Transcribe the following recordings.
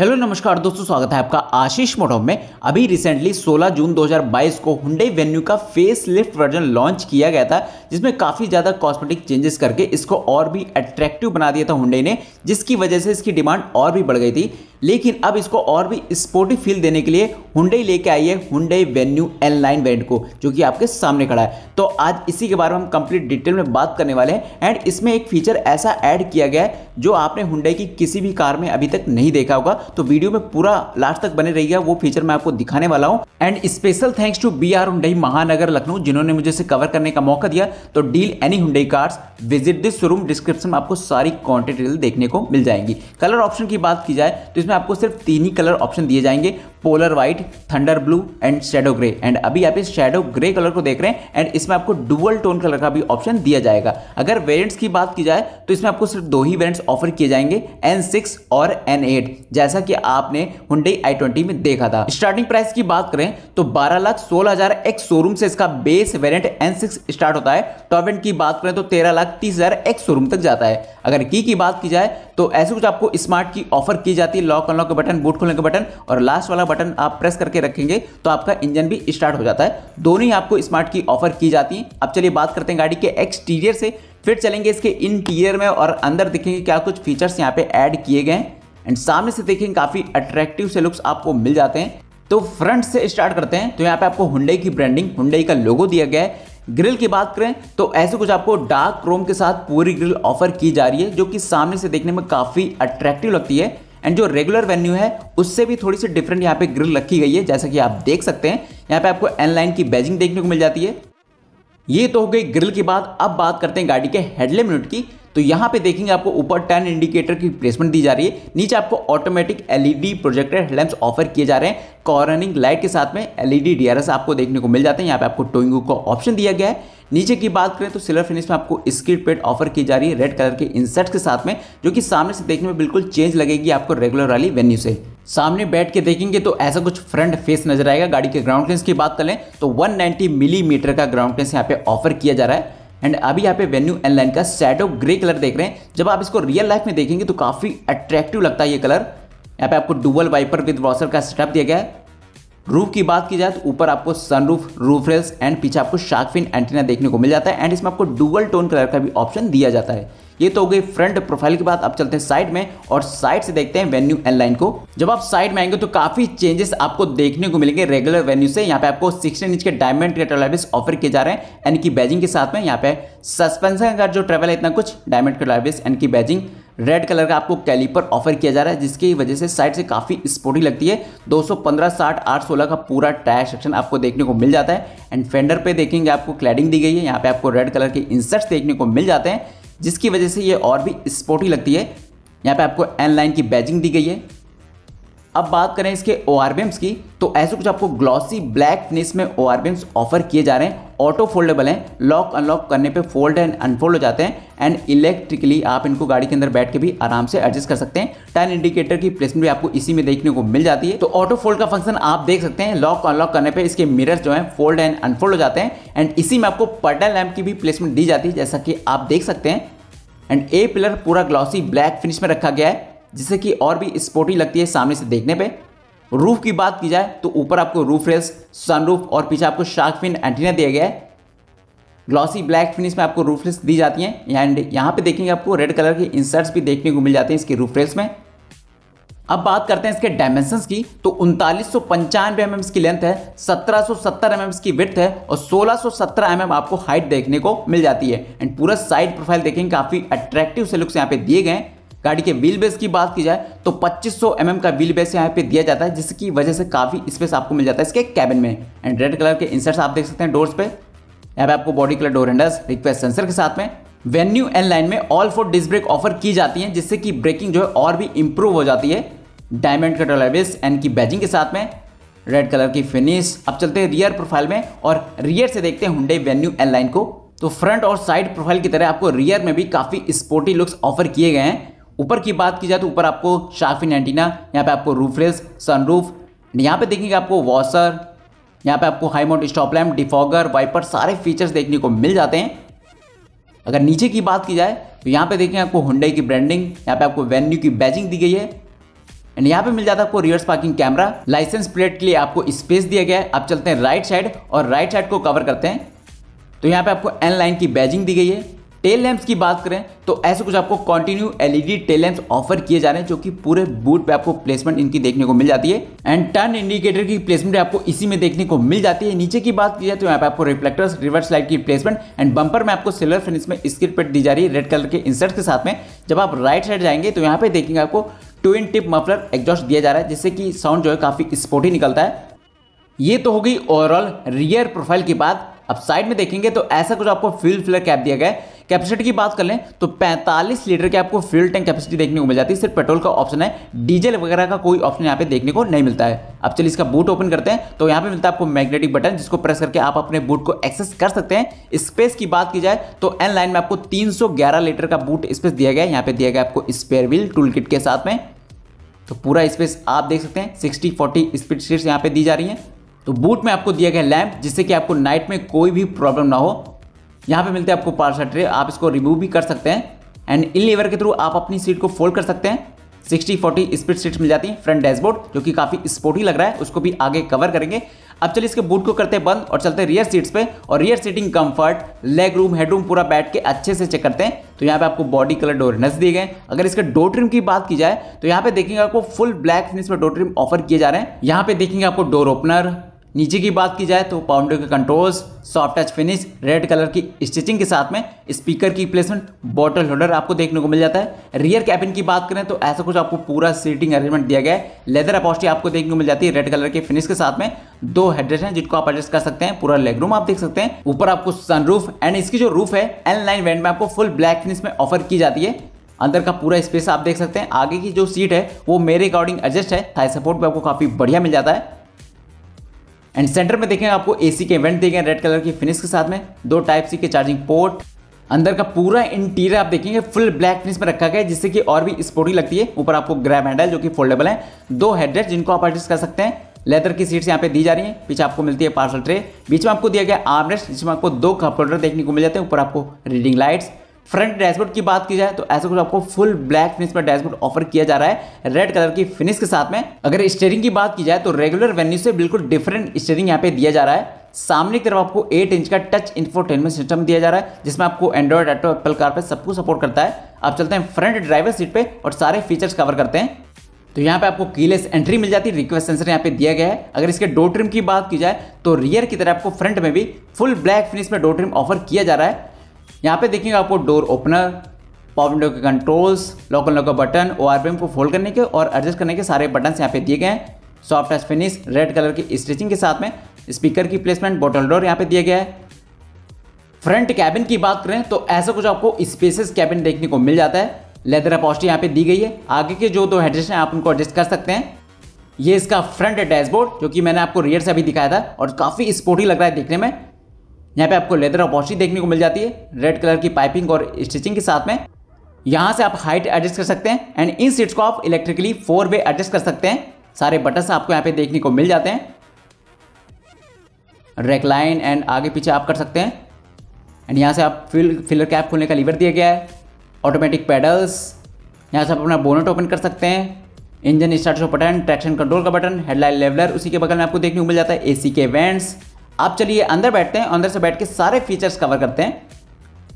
hello नमस्कार दोस्तों स्वागत है आपका आशीष मोटो में अभी रिसेंटली 16 जून 2022 को हुडे वेन्यू का फेस लिफ्ट वर्जन लॉन्च किया गया था जिसमें काफ़ी ज़्यादा कॉस्मेटिक चेंजेस करके इसको और भी अट्रैक्टिव बना दिया था हुडे ने जिसकी वजह से इसकी डिमांड और भी बढ़ गई थी लेकिन अब इसको और भी स्पोर्टिव फील देने के लिए हुडई लेके आई है Hyundai Venue N line variant को जो कि आपके सामने खड़ा है तो आज इसी के बारे में हम कंप्लीट डिटेल में बात करने वाले हैं एंड इसमें एक फीचर ऐसा ऐड किया गया है जो आपने हुडई की किसी भी कार में अभी तक नहीं देखा होगा तो वीडियो में पूरा लास्ट तक बने रहिएगा वो फीचर मैं आपको दिखाने वाला हूँ and special thanks to B R Hyundai Mahanagar Lucknow जिन्होंने मुझे इसे कवर करने का मौका दिया तो deal any Hyundai cars visit this showroom description में आपको सारी क्वान्टिटी देखने को मिल जाएंगी कलर ऑप्शन की बात की जाए तो जिसमें आपको सिर्फ तीन ही कलर ऑप्शन दिए जाएंगे polar white thunder blue and shadow grey and अभी आप इस शेडो ग्रे कलर को देख रहे हैं एंड इसमें आपको डुअल टोन कलर का भी ऑप्शन दिया जाएगा अगर वेरियंट्स की बात की जाए तो इसमें आपको सिर्फ दो ही वेरियंट्स ऑफर किए जाएंगे एन सिक्स और एन एट जैसा कि आपने हुडई आई ट्वेंटी में देखा था स्टार्टिंग प्राइस की बात करें तो बारह लाख सोलह हजार एक शोरूम से इसका base variant N six start होता है टॉप एंड की बात करें तो तेरह लाख तीस हजार एक शोरूम तक जाता है अगर की की बात की जाए तो ऐसे कुछ आपको स्मार्ट की ऑफर की जाती है लॉक अनलॉक का बटन बूट खोलने का बटन और लास्ट वाला बटन आप प्रेस करके रखेंगे तो आपका इंजन भी स्टार्ट हो जाता है दोनों ही आपको स्मार्ट की ऑफर की जाती है अब चलिए बात करते हैं गाड़ी के एक्सटीरियर से फिर चलेंगे इसके इंटीरियर में और अंदर देखेंगे क्या कुछ फीचर्स यहाँ पे ऐड किए गए हैं एंड सामने से देखेंगे काफ़ी अट्रैक्टिव से लुक्स आपको मिल जाते हैं तो फ्रंट से स्टार्ट करते हैं तो यहाँ पे आपको हुंडई की ब्रांडिंग हुंडई का लोगो दिया गया है ग्रिल की बात करें तो ऐसे कुछ आपको डार्क क्रोम के साथ पूरी ग्रिल ऑफर की जा रही है जो कि सामने से देखने में काफ़ी अट्रैक्टिव लगती है एंड जो रेगुलर वेन्यू है उससे भी थोड़ी सी डिफरेंट यहाँ पे ग्रिल रखी गई है जैसा कि आप देख सकते हैं यहाँ पे आपको एन लाइन की बैजिंग देखने को मिल जाती है ये तो हो गई ग्रिल की बात अब बात करते हैं गाड़ी के हेडलेम यूनिट की तो यहाँ पे देखेंगे आपको ऊपर टेन इंडिकेटर की प्लेसमेंट दी जा रही है नीचे आपको automatic LED projector headlamp offer किए जा रहे हैं कॉर्निंग लाइट के साथ में एलईडी डीआरएस e आपको देखने को मिल जाते हैं यहाँ पे आपको टोइंग का ऑप्शन दिया गया है नीचे की बात करें तो सिल्वर फिनिश में आपको स्किट पेड ऑफर की जा रही है रेड कलर के इंसर्ट के साथ में जो कि सामने से देखने में बिल्कुल चेंज लगेगी आपको रेगुलर वाली वेन्यू से सामने बैठ के देखेंगे तो ऐसा कुछ फ्रंट फेस नजर आएगा गाड़ी के ग्राउंड क्लेंस की बात करें तो 190 मिलीमीटर mm का ग्राउंड क्लेंस यहाँ पे ऑफर किया जा रहा है एंड अभी यहाँ पे वेन्यू एंड लाइन का ऑफ ग्रे कलर देख रहे हैं जब आप इसको रियल लाइफ में देखेंगे तो काफ़ी अट्रैक्टिव लगता है ये कलर यहाँ पे आपको डुबल वाइपर विद वॉशर का सेटअप दिया गया रूफ की बात की जाए तो ऊपर आपको सनरूफ रूफ रेल्स एंड पीछे आपको शार्क फिन एंटीना देखने को मिल जाता है एंड इसमें आपको डुबल टोन कलर का भी ऑप्शन दिया जाता है ये तो हो गई फ्रंट प्रोफाइल के बाद आप चलते हैं साइड में और साइड से देखते हैं वेन्यू एंड लाइन को जब आप साइड में आएंगे तो काफी चेंजेस आपको देखने को मिलेंगे रेगुलर वेन्यू से यहाँ पे आपको सिक्सटीन इंच के डायमंड ऑफर किए जा रहे हैं एंड की बैजिंग के साथ में यहाँ पे सस्पेंशन का जो ट्रेवल है इतना कुछ डायमंड के एंड की बैजिंग रेड कलर का आपको कैलीपर ऑफर किया जा रहा है जिसकी वजह से साइड से काफ़ी स्पोर्टी लगती है 215 60 सोलह का पूरा टायर सेक्शन आपको देखने को मिल जाता है एंड फेंडर पे देखेंगे आपको क्लैडिंग दी गई है यहाँ पे आपको रेड कलर के इंसर्ट्स देखने को मिल जाते हैं जिसकी वजह से ये और भी स्पोर्टी लगती है यहाँ पे आपको एन लाइन की बैजिंग दी गई है अब बात करें इसके ओ की तो ऐसे कुछ आपको ग्लॉसी ब्लैक फिनिश में ओ ऑफर किए जा रहे हैं ऑटो फोल्डेबल हैं लॉक अनलॉक करने पे फोल्ड एंड अनफोल्ड हो जाते हैं एंड इलेक्ट्रिकली आप इनको गाड़ी के अंदर बैठ के भी आराम से एडजस्ट कर सकते हैं टाइम इंडिकेटर की प्लेसमेंट भी आपको इसी में देखने को मिल जाती है तो ऑटो फोल्ड का फंक्शन आप देख सकते हैं लॉक अनलॉक करने पर इसके मिररर जो है फोल्ड एंड अनफोल्ड हो जाते हैं एंड इसी में आपको पर्टन लैम्प की भी प्लेसमेंट दी जाती है जैसा कि आप देख सकते हैं एंड ए पिलर पूरा ग्लॉसी ब्लैक फिनिश में रखा गया है जिससे कि और भी स्पोर्टी लगती है सामने से देखने पे रूफ की बात की जाए तो ऊपर आपको रूफ रेस सनरूफ और पीछे आपको शार्क फिन एंटीना दिया गया है ग्लॉसी ब्लैक फिनिश में आपको रूफ रेस दी जाती हैं एंड यहाँ पे देखेंगे आपको रेड कलर के इंसर्ट्स भी देखने को मिल जाते हैं इसके रूफ रेस में अब बात करते हैं इसके डायमेंशंस की तो उनतालीस सौ पंचानवे एम की लेंथ है 1770 एम mm की विथ है और सत्तर एम mm आपको हाइट देखने को मिल जाती है एंड पूरा साइड प्रोफाइल देखेंगे काफ़ी अट्रैक्टिव से लुक्स यहाँ पे दिए गए हैं गाड़ी के व्हील बेस की बात की जाए तो 2500 सौ mm का व्हील बेस यहाँ पे दिया जाता है जिसकी वजह से काफ़ी स्पेस आपको मिल जाता है इसके कैबिन में एंड रेड कलर के इंसर्ट्स आप देख सकते हैं डोर्स पे यहाँ पे आपको body colour door handles request sensor के साथ में वेन्यू एन लाइन में all four disc brake offer की जाती है जिससे कि ब्रेकिंग जो है और भी इंप्रूव हो जाती है डायमंड कटर बेस एंड की बैजिंग के साथ में रेड कलर की फिनिश अब चलते हैं रियर प्रोफाइल में और रियर से देखते हैं हुडे वेन्यू एन लाइन को तो फ्रंट और साइड प्रोफाइल की तरह आपको रियर में भी काफ़ी स्पोर्टी लुक्स ऑफर किए गए हैं ऊपर की बात की जाए तो ऊपर आपको शाफिन एंटीना यहाँ पे आपको रूफरेस सनरूफ यहाँ पे देखेंगे आपको वॉशर यहाँ पे आपको high mount stop lamp defogger wiper सारे फीचर्स देखने को मिल जाते हैं अगर नीचे की बात की जाए तो यहाँ पे देखेंगे आपको हुंडई की ब्रांडिंग यहाँ पे आपको वेन्यू की बैजिंग दी गई है एंड यहाँ पे मिल जाता है आपको reverse parking camera licence plate के लिए आपको स्पेस दिया गया है आप चलते हैं राइट साइड और राइट साइड को कवर करते हैं तो यहाँ पे आपको एन लाइन की बैजिंग दी गई है टेल लैंप्स की बात करें तो ऐसे कुछ आपको continue LED tail lamps offer किए जा रहे हैं जो कि पूरे बूट पे आपको प्लेसमेंट इनकी देखने को मिल जाती है एंड टर्न इंडिकेटर की प्लेसमेंट आपको इसी में देखने को मिल जाती है नीचे की बात की जाए तो यहाँ पे आपको रिफ्लेक्टर्स रिवर्स लाइट की प्लेसमेंट एंड बंपर में आपको सिल्वर फिनिश में स्क्रीन पेट दी जा रही है रेड कलर के इंसर्ट के साथ में जब आप राइट साइड जाएंगे तो यहाँ पे देखेंगे आपको ट्विन टिप मफलर एग्जॉस्ट दिया जा रहा है जिससे कि साउंड जो है काफ़ी स्पोर्टी निकलता है ये तो होगी ओवरऑल रियर प्रोफाइल की बात अब साइड में देखेंगे तो ऐसा कुछ आपको फ्यूल फ्लर कैप दिया गया है कैपेसिटी की बात कर लें तो 45 लीटर की आपको फ्यूल टैंक कैपेसिटी देखने को मिल जाती है सिर्फ पेट्रोल का ऑप्शन है डीजल वगैरह का कोई ऑप्शन यहाँ पे देखने को नहीं मिलता है अब चलिए इसका बूट ओपन करते हैं तो यहाँ पे मिलता है आपको मैग्नेटिक बटन जिसको प्रेस करके आप अपने बूट को एक्सेस कर सकते हैं स्पेस की बात की जाए तो एन लाइन में आपको तीन लीटर का बूट स्पेस दिया गया है यहाँ पे दिया गया आपको स्पेयर व्हील टूल किट के साथ में तो पूरा स्पेस आप देख सकते हैं सिक्सटी फोर्टी स्पीड सीट्स यहाँ पे दी जा रही हैं तो बूट में आपको दिया गया लैम्प जिससे कि आपको नाइट में कोई भी प्रॉब्लम ना हो यहाँ पे मिलते हैं आपको पार्सल ट्रे आप इसको रिमूव भी कर सकते हैं एंड इन लेवर के थ्रू आप अपनी सीट को फोल्ड कर सकते हैं 60 40 स्पीड सीट्स मिल जाती हैं फ्रंट डैशबोर्ड जो कि काफ़ी स्पोर्टी लग रहा है उसको भी आगे कवर करेंगे अब चलिए इसके बूट को करते हैं बंद और चलते हैं रियर सीट्स पे और rear seating comfort leg room head room पूरा बैठ के अच्छे से चेक करते हैं तो यहाँ पे आपको बॉडी कलर डोर नस दिए गए अगर इसके डोर ट्रिम की बात की जाए तो यहाँ पे देखेंगे आपको फुल ब्लैक फिनिश में डोर ट्रिम ऑफर किए जा रहे हैं यहाँ पे देखेंगे आपको डोर ओपनर नीचे की बात की जाए तो पाउंडो के controls soft touch finish red colour की स्टिचिंग के साथ में स्पीकर की प्लेसमेंट बॉटल होल्डर आपको देखने को मिल जाता है रियर कैबिन की बात करें तो ऐसा कुछ आपको पूरा सीटिंग अरेंजमेंट दिया गया है लेदर अपॉस्टी आपको देखने को मिल जाती है रेड कलर के फिनिश के साथ में दो हेडरेस्ट हैं जिनको आप एडजस्ट कर सकते हैं पूरा लेग रूम आप देख सकते हैं ऊपर आपको सनरूफ एंड इसकी जो रूफ है एन लाइन वेंट में आपको फुल ब्लैक फिनिश में ऑफर की जाती है अंदर का पूरा स्पेस आप देख सकते हैं आगे की जो सीट है वो मेरे अकॉर्डिंग एडजस्ट है थाई सपोर्ट भी आपको काफ़ी बढ़िया मिल जाता है एंड सेंटर में देखेंगे आपको एसी के इवेंट देखें रेड कलर की फिनिश के साथ में दो टाइप सी के चार्जिंग पोर्ट अंदर का पूरा इंटीरियर आप देखेंगे फुल ब्लैक फिनिश में रखा गया है जिससे कि और भी स्पोर्टी लगती है ऊपर आपको ग्रैब हैंडल जो कि फोल्डेबल है दो हेडलेट जिनको आप एडजस्ट कर सकते हैं लेदर की सीट्स यहाँ पे दी जा रही है पीछे आपको मिलती है पार्सल ट्रे बीच में आपको दिया गया आर्मरेस्ट जिसमें आपको दो कप होल्डर देखने को मिल जाते हैं ऊपर आपको रीडिंग लाइट्स फ्रंट डैशबोर्ड की बात की जाए तो ऐसा कुछ आपको फुल ब्लैक फिनिश में डैशबोर्ड ऑफर किया जा रहा है रेड कलर की फिनिश के साथ में अगर स्टेयरिंग की बात की जाए तो रेगुलर वेन्यू से बिल्कुल डिफरेंट स्टेयरिंग यहाँ पे दिया जा रहा है सामने की तरफ आपको 8 इंच का टच इन्फोटेनमेंट सिस्टम दिया जा रहा है जिसमें आपको एंड्रॉइड ऑटो एप्पल कार पर सबको सपोर्ट करता है आप चलते हैं फ्रंट ड्राइवर सीट पर और सारे फीचर्स कवर करते हैं तो यहाँ पे आपको कीलेस एंट्री मिल जाती है रिक्वेस्ट सेंसर यहाँ पे दिया गया है अगर इसके डोर ट्रिम की बात की जाए तो रियर की तरह आपको फ्रंट में भी फुल ब्लैक फिनिश में डोर ट्रिम ऑफर किया जा रहा है यहाँ पे देखेंगे आपको डोर ओपनर पावर विंडो के कंट्रोल्स लोकल लोकल बटन ओ को फोल्ड करने के और एडजस्ट करने के सारे बटन यहाँ पे दिए गए हैं सॉफ्ट एस फिनिश रेड कलर की स्टिचिंग के साथ में स्पीकर की प्लेसमेंट बोटल डोर यहाँ पे दिया गया है फ्रंट कैबिन की बात करें तो ऐसा कुछ आपको स्पेसिस कैबिन देखने को मिल जाता है लेदर अपॉस्टी यहाँ पे दी गई है आगे के जो दो हेडरेस्ट हैं आप उनको एडजस्ट कर सकते हैं ये इसका फ्रंट डैशबोर्ड जो कि मैंने आपको रियर से अभी दिखाया था और काफ़ी स्पोर्टी लग रहा है देखने में यहाँ पे आपको लेदर वॉशिंग देखने को मिल जाती है रेड कलर की पाइपिंग और स्टिचिंग के साथ में यहाँ से आप हाइट एडजस्ट कर सकते हैं एंड इन सीट्स को आप इलेक्ट्रिकली फोर वे एडजस्ट कर सकते हैं सारे बटन आपको यहाँ पे देखने को मिल जाते हैं रेकलाइन एंड आगे पीछे आप कर सकते हैं एंड यहाँ से आप फिल फिलर कैप खोलने का लीवर दिया गया है ऑटोमेटिक पैडल्स यहाँ से आप अपना बोनट ओपन कर सकते हैं engine start button traction control का बटन हेडलाइट लेवलर उसी के बगल में आपको देखने को मिल जाता है एसी के वेंट्स आप चलिए अंदर बैठते हैं अंदर से बैठ के सारे फीचर्स कवर करते हैं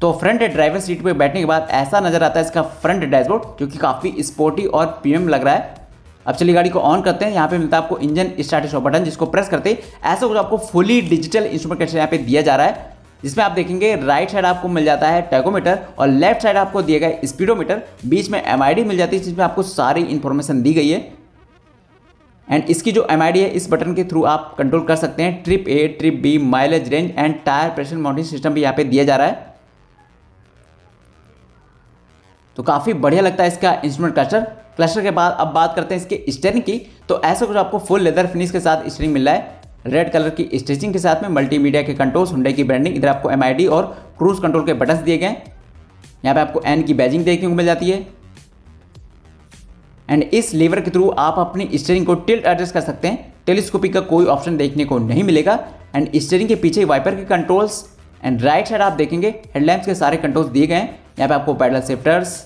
तो फ्रंट ड्राइवर सीट पे बैठने के बाद ऐसा नज़र आता है इसका फ्रंट डैशबोर्ड जो कि काफ़ी स्पोर्टी और प्रीमियम लग रहा है अब चलिए गाड़ी को ऑन करते हैं यहाँ पे मिलता है आपको इंजन स्टार्ट स्टॉप बटन जिसको प्रेस करते ही ऐसा कुछ आपको फुली डिजिटल इंस्ट्रूमेंटेशन यहाँ पे दिया जा रहा है जिसमें आप देखेंगे राइट साइड आपको मिल जाता है टैकोमीटर और लेफ्ट साइड आपको दिया गया स्पीडोमीटर बीच में एम मिल जाती है जिसमें आपको सारी इन्फॉर्मेशन दी गई है एंड इसकी जो एम है इस बटन के थ्रू आप कंट्रोल कर सकते हैं trip A trip B mileage range and tyre pressure mounting system भी यहाँ पे दिया जा रहा है तो काफ़ी बढ़िया लगता है इसका इंस्ट्रूमेंट क्लस्टर क्लस्टर के बाद अब बात करते हैं इसके स्टेरिंग की तो ऐसा कुछ आपको फुल लेदर फिनिश के साथ स्टेरिंग मिल रहा है रेड कलर की स्टिचिंग के साथ में मल्टी के कंट्रोल्स हुडे की ब्रांडिंग इधर आपको एम और क्रूज कंट्रोल के बटन दिए गए यहाँ पे आपको एन की बैजिंग देखने को मिल जाती है एंड इस लीवर के थ्रू आप अपनी स्टेयरिंग को टिल्ट एडजस्ट कर सकते हैं टेलीस्कोपिक का कोई ऑप्शन देखने को नहीं मिलेगा एंड स्टेयरिंग के पीछे वाइपर के कंट्रोल्स एंड राइट साइड आप देखेंगे हेडलैम्प्स के सारे कंट्रोल्स दिए गए हैं यहाँ पे आपको पैडल सेफ्टर्स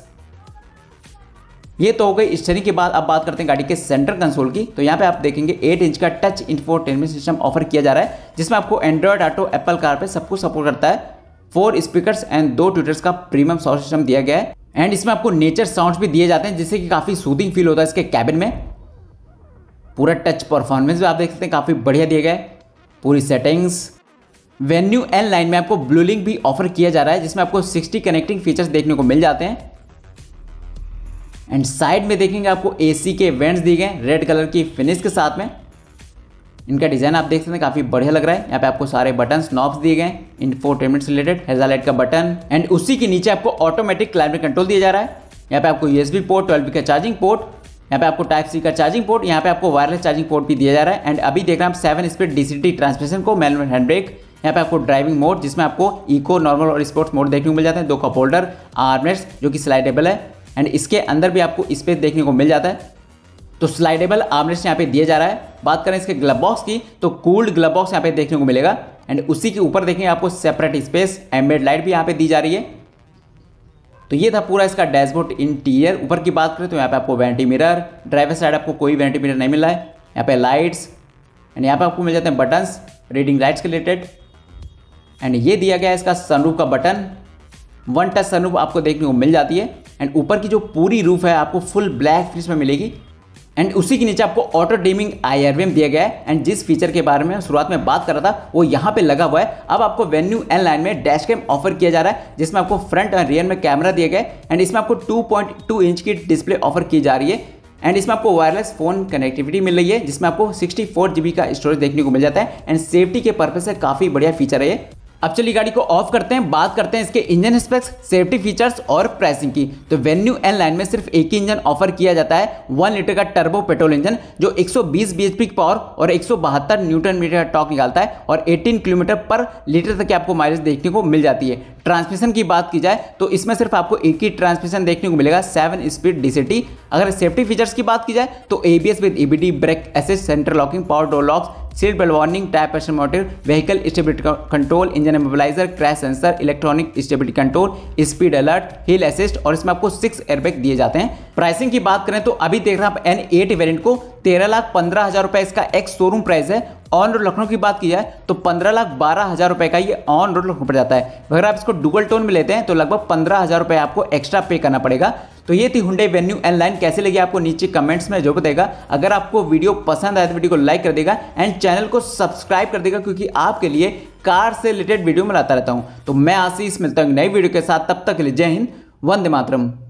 ये तो हो गई स्टेयरिंग के बाद अब बात करते हैं गाड़ी के सेंटर कंसोल की तो यहाँ पे आप देखेंगे 8 इंच का टच इन्फोटेनमेंट सिस्टम ऑफर किया जा रहा है जिसमें आपको एंड्रॉयड ऑटो एप्पल कार पे सब कुछ सपोर्ट करता है फोर स्पीकर्स एंड दो ट्विटर्स का प्रीमियम साउंड सिस्टम दिया गया है एंड इसमें आपको नेचर साउंड्स भी दिए जाते हैं जिससे कि काफ़ी सूदिंग फील होता है इसके कैबिन में पूरा टच परफॉर्मेंस भी आप देख सकते हैं काफ़ी बढ़िया दिए गए पूरी सेटिंग्स वेन्यू एन लाइन में आपको ब्लू लिंक भी ऑफर किया जा रहा है जिसमें आपको 60 कनेक्टिंग फीचर्स देखने को मिल जाते हैं एंड साइड में देखेंगे आपको एसी के वेंट्स दिए गए रेड कलर की फिनिश के साथ में इनका डिज़ाइन आप देख सकते हैं काफ़ी बढ़िया लग रहा है यहाँ पे आपको सारे बटन नॉब्स दिए गए इंफोटेनमेंट से रिलेटेड हेजालाइट का बटन एंड उसी के नीचे आपको ऑटोमेटिक क्लाइमेट कंट्रोल दिया जा रहा है यहाँ पे आपको यूएसबी पोर्ट ट्वेल्व का चार्जिंग पोर्ट यहाँ पे आपको टाइप सी का चार्जिंग पोर्ट यहाँ पे आपको वायरलेस चार्जिंग पोर्ट भी दिया जा रहा है एंड अभी देख रहे हैं आप सेवन स्पीड डीसीटी ट्रांसमिशन को मैनुअल हैंड ब्रेक यहाँ पे आपको ड्राइविंग मोड जिसमें आपको इको नॉर्मल और स्पोर्ट्स मोड देखने को मिल जाता है दो कप होल्डर आर्मेट्स जो कि स्लाइडेबल है एंड इसके अंदर भी आपको स्पेस देखने को मिल जाता है तो स्लाइडेबल आमरेस्ट यहाँ पे दिया जा रहा है बात करें इसके ग्लब बॉक्स की तो कूल्ड ग्लब बॉक्स यहाँ पे देखने को मिलेगा एंड उसी के ऊपर देखेंगे आपको सेपरेट स्पेस एम्बेड लाइट भी यहाँ पे दी जा रही है तो ये था पूरा इसका डैशबोर्ड इंटीरियर ऊपर की बात करें तो यहाँ पे आपको वेंटी मिरर ड्राइवर साइड आपको कोई वेंटी मिरर नहीं मिल रहा है यहाँ पे लाइट्स एंड यहाँ पे आपको मिल जाते हैं बटन्स रीडिंग लाइट्स के रिलेटेड एंड ये दिया गया है इसका सनरूफ का बटन वन टच सनरूफ आपको देखने को मिल जाती है एंड ऊपर की जो पूरी रूफ है आपको फुल ब्लैक फिनिश में मिलेगी एंड उसी के नीचे आपको ऑटो डिमिंग आई दिया गया है एंड जिस फीचर के बारे में शुरुआत में बात कर रहा था वो यहाँ पे लगा हुआ है अब आपको वेन्यू एन लाइन में डैश कैम ऑफर किया जा रहा है जिसमें आपको फ्रंट एंड रियर में कैमरा दिया गया है एंड इसमें आपको 2.2 इंच की डिस्प्ले ऑफर की जा रही है एंड इसमें आपको वायरलेस फोन कनेक्टिविटी मिल रही है जिसमें आपको सिक्सटी फोर का स्टोरेज देखने को मिल जाता है एंड सेफ्टी के पर्पज से काफ़ी बढ़िया फीचर है अब चलिए गाड़ी को ऑफ करते हैं बात करते हैं इसके इंजन स्पेक्स सेफ्टी फीचर्स और प्राइसिंग की तो वेन्यू एन लाइन में सिर्फ एक ही इंजन ऑफर किया जाता है वन लीटर का टर्बो पेट्रोल इंजन जो 120 सौ की पावर और एक न्यूटन मीटर का टॉक निकालता है और 18 किलोमीटर पर लीटर तक की आपको माइलेज देखने को मिल जाती है ट्रांसमिशन की बात की जाए तो इसमें सिर्फ आपको एक ही ट्रांसमिशन देखने को मिलेगा सेवन स्पीड डी अगर सेफ्टी फीचर्स की बात की जाए तो एस विद डी ब्रेक एसेस centre locking power door locks seat belt warning tyre pressure motor vehicle stability control engine mobiliser crash sensor electronic stability control speed alert hill assist और इसमें आपको six airbag दिए जाते हैं pricing की बात करें तो अभी देख रहे हैं आप एन एट को तेरह लाख पंद्रह हज़ार रुपए इसका एक्स शोरूम प्राइस है ऑन रोड लखनऊ की बात की जाए तो पंद्रह लाख बारह हज़ार रुपये का ये ऑन रोड लखनऊ पड़ जाता है अगर आप इसको डुगल टोन में लेते हैं तो लगभग पंद्रह हज़ार रुपये आपको एक्स्ट्रा पे करना पड़ेगा तो ये थी हुडे वेन्यू एंड लाइन कैसे लगी आपको नीचे कमेंट्स में जो बताएगा अगर आपको वीडियो पसंद आए तो वीडियो को लाइक कर देगा एंड चैनल को सब्सक्राइब कर देगा क्योंकि आपके लिए कार से रिलेटेड वीडियो में लाता रहता हूँ तो मैं आशीष मिलता हूँ नई वीडियो के साथ तब तक के लिए जय हिंद वंदे मातरम